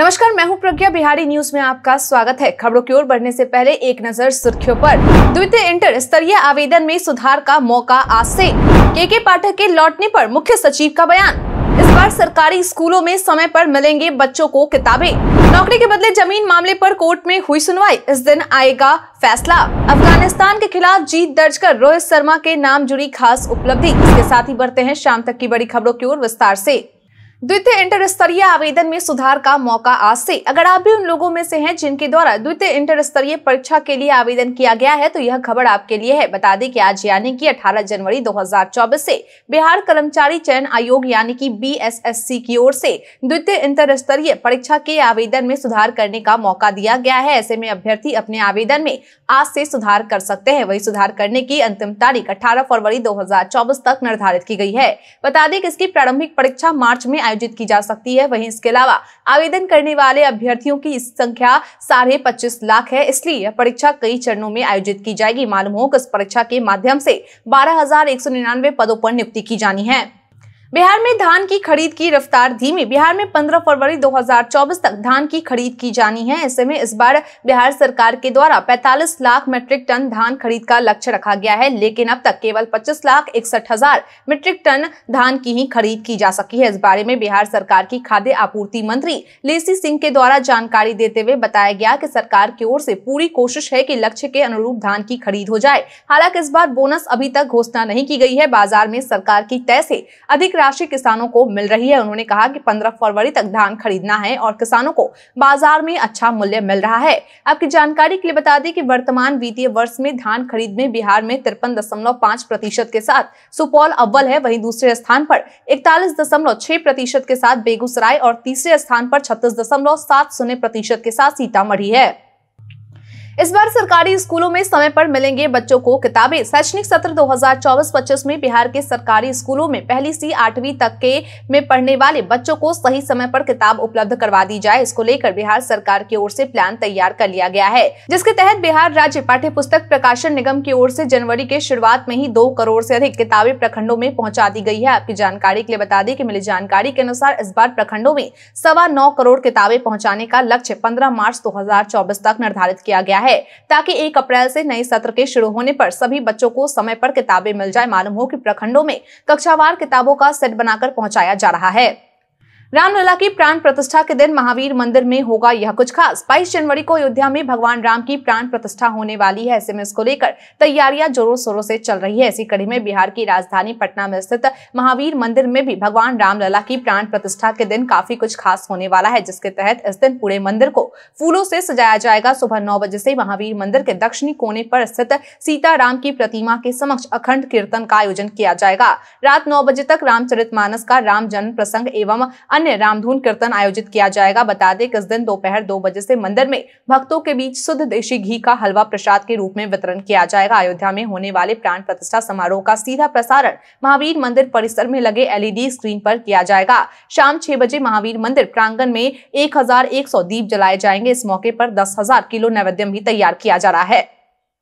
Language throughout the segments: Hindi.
नमस्कार मैं हूं प्रज्ञा बिहारी न्यूज में आपका स्वागत है खबरों की ओर बढ़ने से पहले एक नजर सुर्खियों पर द्वितीय इंटर स्तरीय आवेदन में सुधार का मौका आज से के के पाठक के लौटने पर मुख्य सचिव का बयान इस बार सरकारी स्कूलों में समय पर मिलेंगे बच्चों को किताबें नौकरी के बदले जमीन मामले पर कोर्ट में हुई सुनवाई इस दिन आएगा फैसला अफगानिस्तान के खिलाफ जीत दर्ज कर रोहित शर्मा के नाम जुड़ी खास उपलब्धि इसके साथ ही बढ़ते हैं शाम तक की बड़ी खबरों की ओर विस्तार ऐसी द्वितीय इंटर स्तरीय आवेदन में सुधार का मौका आज से अगर आप भी उन लोगों में से हैं जिनके द्वारा द्वितीय इंटर स्तरीय परीक्षा के लिए आवेदन किया गया है तो यह खबर आपके लिए है बता दें कि आज यानी कि 18 जनवरी 2024 से बिहार कर्मचारी चयन आयोग यानी कि बीएसएससी की ओर से द्वितीय इंटर स्तरीय परीक्षा के आवेदन में सुधार करने का मौका दिया गया है ऐसे में अभ्यर्थी अपने आवेदन में आज से सुधार कर सकते हैं वही सुधार करने की अंतिम तारीख अठारह फरवरी दो तक निर्धारित की गई है बता दें कि इसकी प्रारंभिक परीक्षा मार्च में आयोजित की जा सकती है वहीं इसके अलावा आवेदन करने वाले अभ्यर्थियों की संख्या साढ़े पच्चीस लाख है इसलिए यह परीक्षा कई चरणों में आयोजित की जाएगी मालूम हो कि इस परीक्षा के माध्यम से बारह पदों पर नियुक्ति की जानी है बिहार में धान की खरीद की रफ्तार धीमी बिहार में 15 फरवरी 2024 तक धान की खरीद की जानी है ऐसे में इस बार बिहार सरकार के द्वारा 45 लाख मेट्रिक टन धान खरीद का लक्ष्य रखा गया है लेकिन अब तक केवल 25 लाख इकसठ हजार मीट्रिक टन धान की ही खरीद की जा सकी है इस बारे में बिहार सरकार की खाद्य आपूर्ति मंत्री लेसी सिंह के द्वारा जानकारी देते हुए बताया गया की सरकार की ओर से पूरी कोशिश है की लक्ष्य के अनुरूप धान की खरीद हो जाए हालांकि इस बार बोनस अभी तक घोषणा नहीं की गई है बाजार में सरकार की तय से अधिक राशि किसानों को मिल रही है उन्होंने कहा कि 15 फरवरी तक धान खरीदना है और किसानों को बाजार में अच्छा मूल्य मिल रहा है आपकी जानकारी के लिए बता दें कि वर्तमान वित्तीय वर्ष में धान खरीद में बिहार में तिरपन प्रतिशत के साथ सुपौल अव्वल है वही दूसरे स्थान पर इकतालीस प्रतिशत के साथ बेगूसराय और तीसरे स्थान पर छत्तीस प्रतिशत के साथ सीतामढ़ी है इस बार सरकारी स्कूलों में समय पर मिलेंगे बच्चों को किताबें शैक्षणिक सत्र 2024-25 में बिहार के सरकारी स्कूलों में पहली से आठवीं तक के में पढ़ने वाले बच्चों को सही समय पर किताब उपलब्ध करवा दी जाए इसको लेकर बिहार सरकार की ओर से प्लान तैयार कर लिया गया है जिसके तहत बिहार राज्य पाठ्य पुस्तक प्रकाशन निगम की ओर से जनवरी के शुरुआत में ही दो करोड़ से अधिक किताबें प्रखंडों में पहुंचा दी गई है आपकी जानकारी के लिए बता दें कि मिली जानकारी के अनुसार इस बार प्रखंडों में सवा नौ करोड़ किताबें पहुंचाने का लक्ष्य 15 मार्च 2024 तक निर्धारित किया गया है ताकि एक अप्रैल से नए सत्र के शुरू होने पर सभी बच्चों को समय पर किताबें मिल जाए मालूम हो कि प्रखंडों में कक्षावार किताबों का सेट बनाकर पहुंचाया जा रहा है रामलला की प्राण प्रतिष्ठा के दिन महावीर मंदिर में होगा यह कुछ खास 22 जनवरी को अयोध्या में भगवान राम की प्राण प्रतिष्ठा होने वाली है ऐसे में इसको लेकर तैयारियां जोरों शोरों से चल रही है इसी कड़ी में बिहार की राजधानी पटना में स्थित महावीर मंदिर में भी भगवान रामलला की प्राण प्रतिष्ठा के दिन काफी कुछ खास होने वाला है जिसके तहत इस दिन पूरे मंदिर को फूलों से सजाया जाएगा सुबह नौ बजे से महावीर मंदिर के दक्षिणी कोने पर स्थित सीताराम की प्रतिमा के समक्ष अखंड कीर्तन का आयोजन किया जाएगा रात नौ बजे तक रामचरित का राम जन्म प्रसंग एवं अन्य रामधुन कीर्तन आयोजित किया जाएगा बता दें किस इस दिन दोपहर दो बजे से मंदिर में भक्तों के बीच शुद्ध देशी घी का हलवा प्रसाद के रूप में वितरण किया जाएगा अयोध्या में होने वाले प्राण प्रतिष्ठा समारोह का सीधा प्रसारण महावीर मंदिर परिसर में लगे एलईडी स्क्रीन पर किया जाएगा शाम छह बजे महावीर मंदिर प्रांगण में एक, एक दीप जलाए जाएंगे इस मौके पर दस किलो नैवेद्यम भी तैयार किया जा रहा है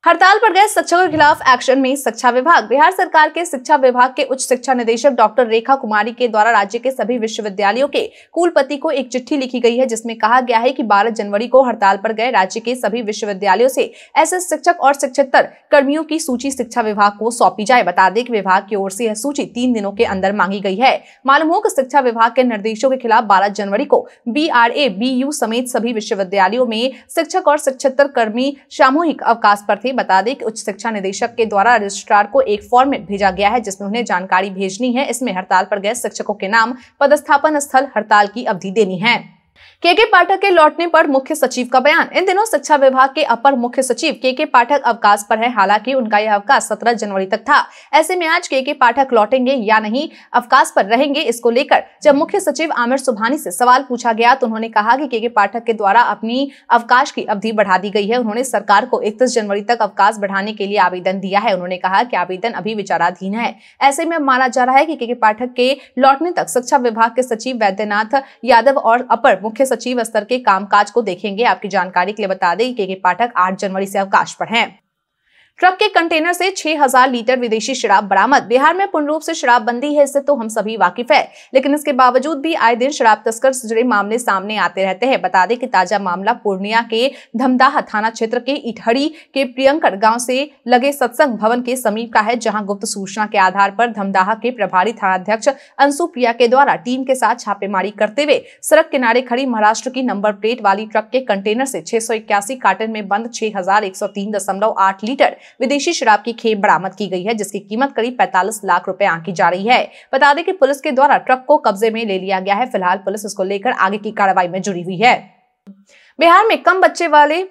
हड़ताल पर गए शिक्षकों के खिलाफ एक्शन में शिक्षा विभाग बिहार सरकार के शिक्षा विभाग के उच्च शिक्षा निदेशक डॉक्टर रेखा कुमारी के द्वारा राज्य के सभी विश्वविद्यालयों के कुलपति को एक चिट्ठी लिखी गई है जिसमें कहा गया है कि 12 जनवरी को हड़ताल पर गए राज्य के सभी विश्वविद्यालयों से ऐसे शिक्षक और शिक्षकतर कर्मियों की सूची शिक्षा विभाग को सौंपी जाए बता दें कि विभाग की ओर से यह सूची तीन दिनों के अंदर मांगी गई है मालूम हो कि शिक्षा विभाग के निर्देशों के खिलाफ बारह जनवरी को बी आर समेत सभी विश्वविद्यालयों में शिक्षक और शिक्षकतर कर्मी सामूहिक अवकाश पर थे थे बता दें कि उच्च शिक्षा निदेशक के द्वारा रजिस्ट्रार को एक फॉर्म भेजा गया है जिसमें उन्हें जानकारी भेजनी है इसमें हड़ताल पर गए शिक्षकों के नाम पदस्थापन स्थल हड़ताल की अवधि देनी है के के पाठक के लौटने पर मुख्य सचिव का बयान इन दिनों शिक्षा विभाग के अपर मुख्य सचिव के के पाठक अवकाश पर हैं हालांकि उनका यह अवकाश 17 जनवरी तक था ऐसे में आज के के पाठक लौटेंगे या नहीं अवकाश पर रहेंगे इसको लेकर जब मुख्य सचिव आमिर सुभानी से सवाल पूछा गया तो उन्होंने कहा कि के के पाठक के द्वारा अपनी अवकाश की अवधि बढ़ा दी गई है उन्होंने सरकार को इकतीस जनवरी तक अवकाश बढ़ाने के लिए आवेदन दिया है उन्होंने कहा की आवेदन अभी विचाराधीन है ऐसे में माना जा रहा है की के के पाठक के लौटने तक शिक्षा विभाग के सचिव वैद्यनाथ यादव और अपर मुख्य सचिव स्तर के कामकाज को देखेंगे आपकी जानकारी के लिए बता दें के के पाठक आठ जनवरी से अवकाश पर हैं ट्रक के कंटेनर से 6000 लीटर विदेशी शराब बरामद बिहार में पूर्ण रूप से शराबबंदी है इससे तो हम सभी वाकिफ है लेकिन इसके बावजूद भी आए दिन शराब तस्कर से जुड़े मामले सामने आते रहते हैं बता दें कि ताजा मामला पूर्णिया के धमदाह थाना क्षेत्र के इटहड़ी के प्रियंकर गांव से लगे सत्संग भवन के समीप का है जहाँ गुप्त सूचना के आधार पर धमदाह के प्रभारी थानाध्यक्ष अंशु प्रिया के द्वारा टीम के साथ छापेमारी करते हुए सड़क किनारे खड़ी महाराष्ट्र की नंबर प्लेट वाली ट्रक के कंटेनर से छह कार्टन में बंद छह लीटर विदेशी शराब की खेप बरामद की गई है जिसकी कीमत करीब पैंतालीस लाख रूपए आंकी जा रही है बता दें कि पुलिस के द्वारा ट्रक को कब्जे में ले लिया गया है फिलहाल पुलिस इसको लेकर आगे की कार्रवाई में जुड़ी हुई है बिहार में कम बच्चे वाले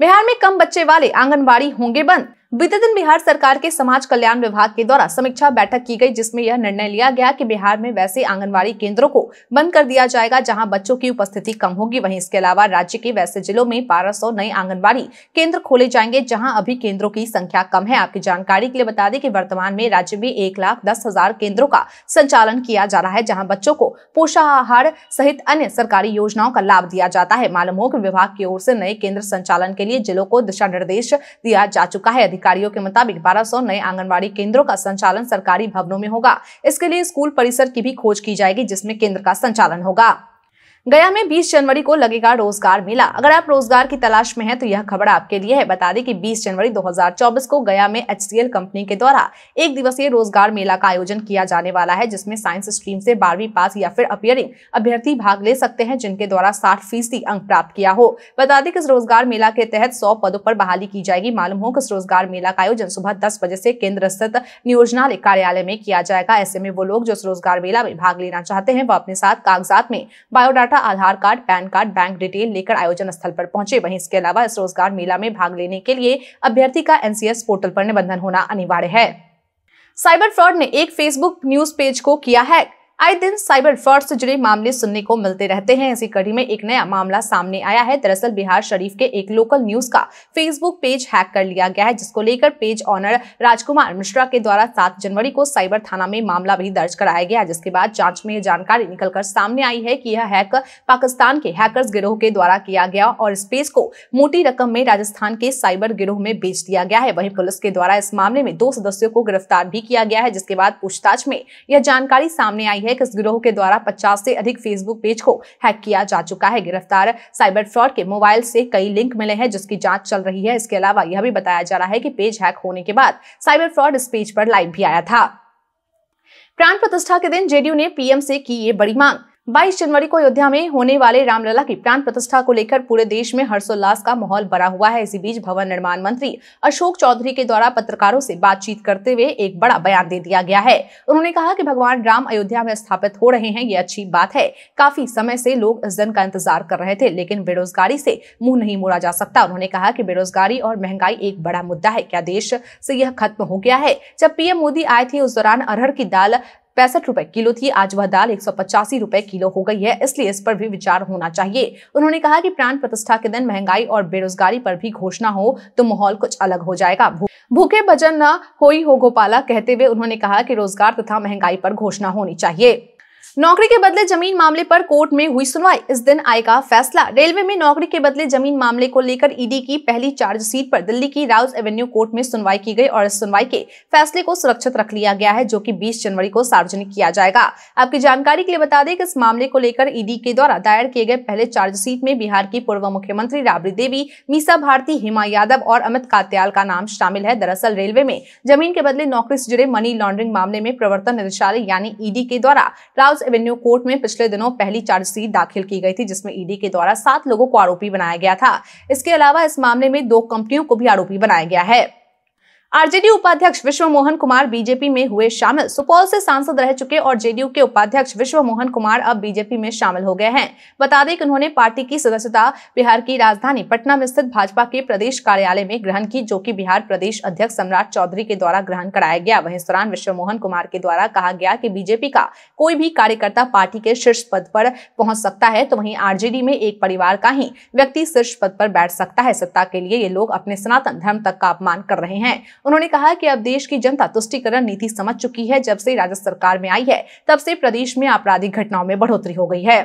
बिहार में कम बच्चे वाले आंगनबाड़ी होंगे बंद बीते दिन बिहार सरकार के समाज कल्याण विभाग के द्वारा समीक्षा बैठक की गई जिसमें यह निर्णय लिया गया कि बिहार में वैसे आंगनबाड़ी केंद्रों को बंद कर दिया जाएगा जहां बच्चों की उपस्थिति कम होगी वहीं इसके अलावा राज्य के वैसे जिलों में 1200 नए आंगनबाड़ी केंद्र खोले जाएंगे जहां अभी केंद्रों की संख्या कम है आपकी जानकारी के लिए बता दें कि वर्तमान में राज्य में एक लाख दस हजार केंद्रों का संचालन किया जा रहा है जहाँ बच्चों को पोषाहार सहित अन्य सरकारी योजनाओं का लाभ दिया जाता है मालूम हो कि विभाग की ओर से नए केंद्र संचालन के लिए जिलों को दिशा निर्देश दिया जा चुका है अधिकारियों के मुताबिक 1200 नए आंगनबाड़ी केंद्रों का संचालन सरकारी भवनों में होगा इसके लिए स्कूल परिसर की भी खोज की जाएगी जिसमें केंद्र का संचालन होगा गया में 20 जनवरी को लगेगा रोजगार मेला अगर आप रोजगार की तलाश में हैं तो यह खबर आपके लिए है बता दें कि 20 जनवरी 2024 को गया में एच कंपनी के द्वारा एक दिवसीय रोजगार मेला का आयोजन किया जाने वाला है जिसमें साइंस स्ट्रीम से बारहवीं पास या फिर अपियरिंग अभ्यर्थी भाग ले सकते हैं जिनके द्वारा साठ फीसदी अंक प्राप्त किया हो बता दें कि इस रोजगार मेला के तहत सौ पदों पर बहाली की जाएगी मालूम हो कि इस रोजगार मेला का आयोजन सुबह दस बजे से केंद्र स्थित नियोजनालय कार्यालय में किया जाएगा ऐसे में वो लोग जो इस रोजगार मेला में भाग लेना चाहते हैं वो अपने साथ कागजात में बायोडाटा तथा Aadhaar card PAN card bank detail लेकर आयोजन स्थल पर पहुंचे वहीं इसके अलावा इस रोजगार मेला में भाग लेने के लिए अभ्यर्थी का एनसीएस पोर्टल पर निबंधन होना अनिवार्य है साइबर फ्रॉड ने एक फेसबुक न्यूज पेज को किया हैक आए दिन साइबर फ्रॉड से जुड़े मामले सुनने को मिलते रहते हैं इसी कड़ी में एक नया मामला सामने आया है दरअसल बिहार शरीफ के एक लोकल न्यूज का फेसबुक पेज हैक कर लिया गया है जिसको लेकर पेज ऑनर राजकुमार मिश्रा के द्वारा सात जनवरी को साइबर थाना में मामला भी दर्ज कराया गया जिसके बाद जांच में यह जानकारी निकलकर सामने आई है कि यह हैक पाकिस्तान के हैकर्स गिरोह के द्वारा किया गया और इस पेज को मोटी रकम में राजस्थान के साइबर गिरोह में बेच दिया गया है वहीं पुलिस के द्वारा इस मामले में दो सदस्यों को गिरफ्तार भी किया गया है जिसके बाद पूछताछ में यह जानकारी सामने आई है समेत गिरोह के द्वारा पचास से अधिक फेसबुक पेज को हैक किया जा चुका है गिरफ्तार साइबर फ्रॉड के मोबाइल से कई लिंक मिले हैं जिसकी जांच चल रही है इसके अलावा यह भी बताया जा रहा है कि पेज हैक होने के बाद साइबर फ्रॉड इस पेज पर लाइव भी आया था प्राण प्रतिष्ठा के दिन जेडीयू ने पीएम से की ये बड़ी मांग 22 जनवरी को अयोध्या में होने वाले रामलला की प्राण प्रतिष्ठा को लेकर पूरे देश में हर्षोल्लास का माहौल बना हुआ है इसी बीच भवन निर्माण मंत्री अशोक चौधरी के द्वारा पत्रकारों से बातचीत करते हुए एक बड़ा बयान दे दिया गया है उन्होंने कहा कि भगवान राम अयोध्या में स्थापित हो रहे हैं ये अच्छी बात है काफी समय से लोग इस दिन का इंतजार कर रहे थे लेकिन बेरोजगारी से मुंह नहीं मोड़ा जा सकता उन्होंने कहा कि बेरोजगारी और महंगाई एक बड़ा मुद्दा है क्या देश से यह खत्म हो गया है जब पीएम मोदी आए थे उस दौरान अरहर की दाल पैंसठ रुपए किलो थी आज वह दाल एक सौ पचासी किलो हो गई है इसलिए इस पर भी विचार होना चाहिए उन्होंने कहा कि प्राण प्रतिष्ठा के दिन महंगाई और बेरोजगारी पर भी घोषणा हो तो माहौल कुछ अलग हो जाएगा भूखे भजन न ही हो गोपाला कहते हुए उन्होंने कहा कि रोजगार तथा महंगाई पर घोषणा होनी चाहिए नौकरी के बदले जमीन मामले पर कोर्ट में हुई सुनवाई इस दिन आएगा फैसला रेलवे में नौकरी के बदले जमीन मामले को लेकर ईडी की पहली चार्जशीट पर दिल्ली की राउस एवेन्यू कोर्ट में सुनवाई की गई और इस सुनवाई के फैसले को सुरक्षित रख लिया गया है जो कि 20 जनवरी को सार्वजनिक किया जाएगा आपकी जानकारी के लिए बता दें कि इस मामले को लेकर ईडी के द्वारा दायर किए गए पहले चार्जशीट में बिहार की पूर्व मुख्यमंत्री राबड़ी देवी मीसा भारती हेमा यादव और अमित कात्याल का नाम शामिल है दरअसल रेलवे में जमीन के बदले नौकरी से जुड़े मनी लॉन्ड्रिंग मामले में प्रवर्तन निदेशालय यानी ईडी के द्वारा हाउस एवेन्यू कोर्ट में पिछले दिनों पहली चार्जशीट दाखिल की गई थी जिसमें ईडी के द्वारा सात लोगों को आरोपी बनाया गया था इसके अलावा इस मामले में दो कंपनियों को भी आरोपी बनाया गया है आरजेडी उपाध्यक्ष विश्व मोहन कुमार बीजेपी में हुए शामिल सुपौल से सांसद रह चुके और जेडीयू के उपाध्यक्ष विश्व मोहन कुमार अब बीजेपी में शामिल हो गए हैं बता दें कि उन्होंने पार्टी की सदस्यता बिहार की राजधानी पटना में स्थित भाजपा के प्रदेश कार्यालय में ग्रहण की जो की बिहार प्रदेश अध्यक्ष सम्राट चौधरी के द्वारा ग्रहण कराया गया वही इस दौरान विश्व मोहन कुमार के द्वारा कहा गया की बीजेपी का कोई भी कार्यकर्ता पार्टी के शीर्ष पद पर पहुंच सकता है तो वही आरजेडी में एक परिवार का ही व्यक्ति शीर्ष पद पर बैठ सकता है सत्ता के लिए ये लोग अपने सनातन धर्म तक का अपमान कर रहे हैं उन्होंने कहा कि अब देश की जनता तुष्टिकरण नीति समझ चुकी है जब से राज्य सरकार में आई है तब से प्रदेश में आपराधिक घटनाओं में बढ़ोतरी हो गई है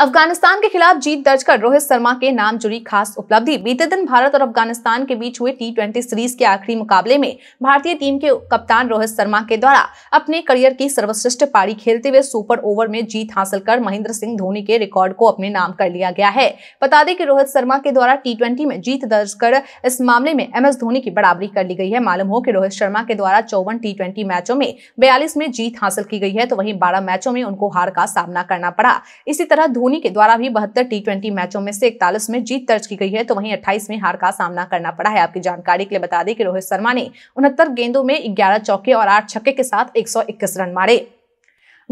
अफगानिस्तान के खिलाफ जीत दर्ज कर रोहित शर्मा के नाम जुड़ी खास उपलब्धि बीते दिन भारत और अफगानिस्तान के बीच हुए टी सीरीज के आखिरी मुकाबले में भारतीय टीम के कप्तान रोहित शर्मा के द्वारा अपने करियर की सर्वश्रेष्ठ पारी खेलते हुए सुपर ओवर में जीत हासिल कर महेंद्र सिंह धोनी के रिकॉर्ड को अपने नाम कर लिया गया है बता दें कि रोहित शर्मा के द्वारा टी में जीत दर्ज कर इस मामले में एम एस धोनी की बराबरी कर ली गई है मालूम हो कि रोहित शर्मा के द्वारा चौवन टी मैचों में बयालीस में जीत हासिल की गई है तो वहीं बारह मैचों में उनको हार का सामना करना पड़ा इसी तरह धोनी के द्वारा भी बहत्तर टी मैचों में से इकतालीस में जीत दर्ज की गई है तो वहीं अट्ठाईस में हार का सामना करना पड़ा है आपकी जानकारी के लिए बता दें कि रोहित शर्मा ने उनहत्तर गेंदों में ग्यारह चौके और आठ छक्के के साथ एक रन मारे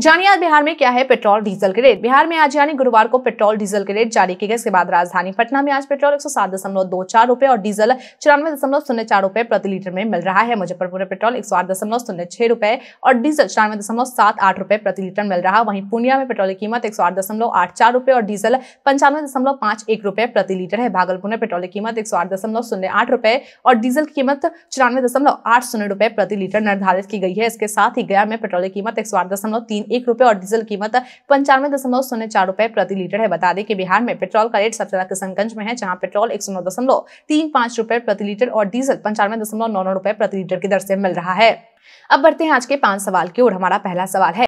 जानिए आज बिहार में क्या है पेट्रोल डीजल के रेट बिहार में आज यानी गुरुवार को पेट्रोल डीजल के रेट जारी किए गए इसके बाद राजधानी पटना में आज पेट्रोल एक सौ सात दशमलव दो चार रुपए और डीजल चौरानवे दशमलव शून्य चार रुपए प्रति लीटर में मिल रहा है मुजफ्फरपुर में पेट्रोल एक सौ आठ दशमलव शून्य छह रुपए और डीजल चौरानवे दशमलव सात आठ रुपए प्रति लीटर मिल रहा वहीं पूर्णिया में पेट्रोल की कीमत एक सौ आठ दशमलव आठ चार रुपए और डीजल पंचानवे दशमलव पांच एक रुपए प्रति लीटर है भागलपुर में पेट्रोल की कीमत एक सौ आठ दशमलव शून्य आठ रुपए और डीजल की कीमत चौरानवे दशमलव आठ शून्य रुपए प्रति लीटर निर्धारित की गई है इसके साथ ही गया में पेट्रोल की कीमत एक सौ आठ दशमलव तीन एक रुपए और डीजल कीमत पंचानवे दशमलव शून्य चार रुपए प्रति लीटर है बता दें कि बिहार में पेट्रोल का रेट सबसे ज्यादा किशनगंज में है जहां पेट्रोल एक सौ नौ दशमलव तीन पांच रुपए प्रति लीटर और डीजल पंचानवे दशमलव नौ नौ रुपए प्रति लीटर की दर से मिल रहा है अब बढ़ते हैं आज के पांच सवाल की ओर हमारा पहला सवाल है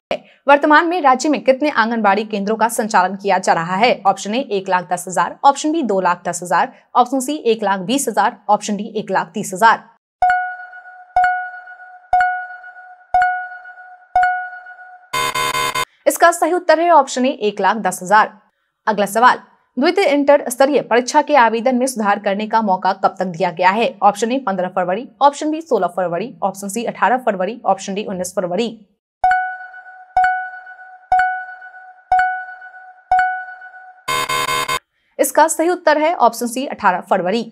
वर्तमान में राज्य में कितने आंगनबाड़ी केंद्रों का संचालन किया जा रहा है ऑप्शन ए एक लाख दस हजार ऑप्शन बी दो लाख दस हजार ऑप्शन सी एक लाख बीस हजार ऑप्शन डी एक लाख तीस हजार इसका सही उत्तर है ऑप्शन ए एक लाख दस हजार अगला सवाल द्वितीय इंटर स्तरीय परीक्षा के आवेदन में सुधार करने का मौका कब तक दिया गया है ऑप्शन ए पंद्रह फरवरी ऑप्शन बी सोलह फरवरी ऑप्शन सी अठारह फरवरी ऑप्शन डी उन्नीस फरवरी इसका सही उत्तर है ऑप्शन सी 18 फरवरी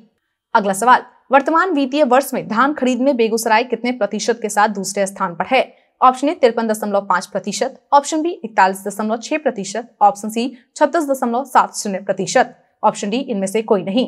अगला सवाल वर्तमान वित्तीय वर्ष में धान खरीद में बेगूसराय कितने प्रतिशत के साथ दूसरे स्थान पर है ऑप्शन ए तिरपन दशमलव पांच प्रतिशत ऑप्शन बी इकतालीस दशमलव छह प्रतिशत ऑप्शन सी छत्तीस दशमलव सात शून्य प्रतिशत ऑप्शन डी इनमें से कोई नहीं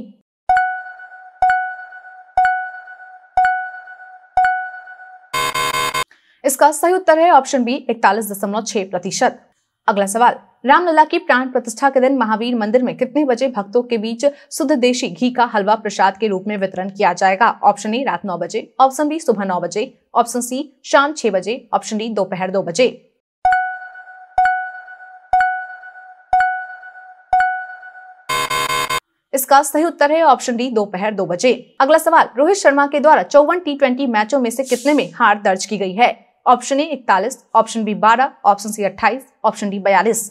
इसका सही उत्तर है ऑप्शन बी इकतालीस दशमलव छह प्रतिशत अगला सवाल रामलला की प्राण प्रतिष्ठा के दिन महावीर मंदिर में कितने बजे भक्तों के बीच शुद्ध देशी घी का हलवा प्रसाद के रूप में वितरण किया जाएगा ऑप्शन ए रात नौ बजे ऑप्शन बी सुबह नौ बजे ऑप्शन सी शाम छह बजे ऑप्शन डी दोपहर दो बजे इसका सही उत्तर है ऑप्शन डी दोपहर दो बजे अगला सवाल रोहित शर्मा के द्वारा चौवन टी मैचों में से कितने में हार दर्ज की गई है ऑप्शन ए इकतालीस ऑप्शन बी बारह ऑप्शन सी अट्ठाईस ऑप्शन डी बयालीस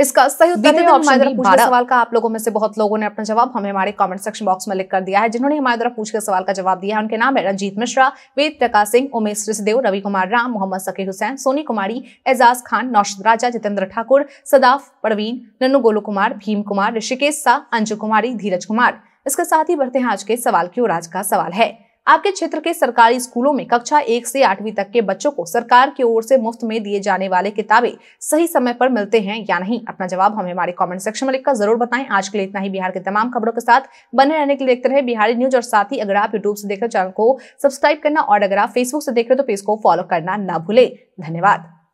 इसका सही उत्तर है हमारे बी सवाल का आप लोगों में से बहुत लोगों ने अपना जवाब हमें हमारे कमेंट सेक्शन बॉक्स में लिख कर दिया है जिन्होंने हमारे द्वारा पूछे सवाल का जवाब दिया है उनके नाम है रंजीत मिश्रा वेद प्रकाश सिंह उमेश ऋषिदेव रवि कुमार राम मोहम्मद सकी हुसैन सोनी कुमारी एजाज खान नौशद राजा जितेंद्र ठाकुर सदाफ परवीन नन्नू गोलू कुमार भीम कुमार ऋषिकेश शाह अंजू कुमारी धीरज कुमार इसके साथ ही बढ़ते हैं आज के सवाल की ओर आज का सवाल है आपके क्षेत्र के सरकारी स्कूलों में कक्षा एक से आठवीं तक के बच्चों को सरकार की ओर से मुफ्त में दिए जाने वाले किताबें सही समय पर मिलते हैं या नहीं अपना जवाब हमें हमारे कमेंट सेक्शन में लिखकर जरूर बताएं आज के लिए इतना ही बिहार के तमाम खबरों के साथ बने रहने के लिए देखते रहे बिहारी न्यूज और साथ ही अगर आप यूट्यूब से देख रहे चैनल को सब्सक्राइब करना और अगर आप फेसबुक से देख रहे तो पेज को फॉलो करना न भूले धन्यवाद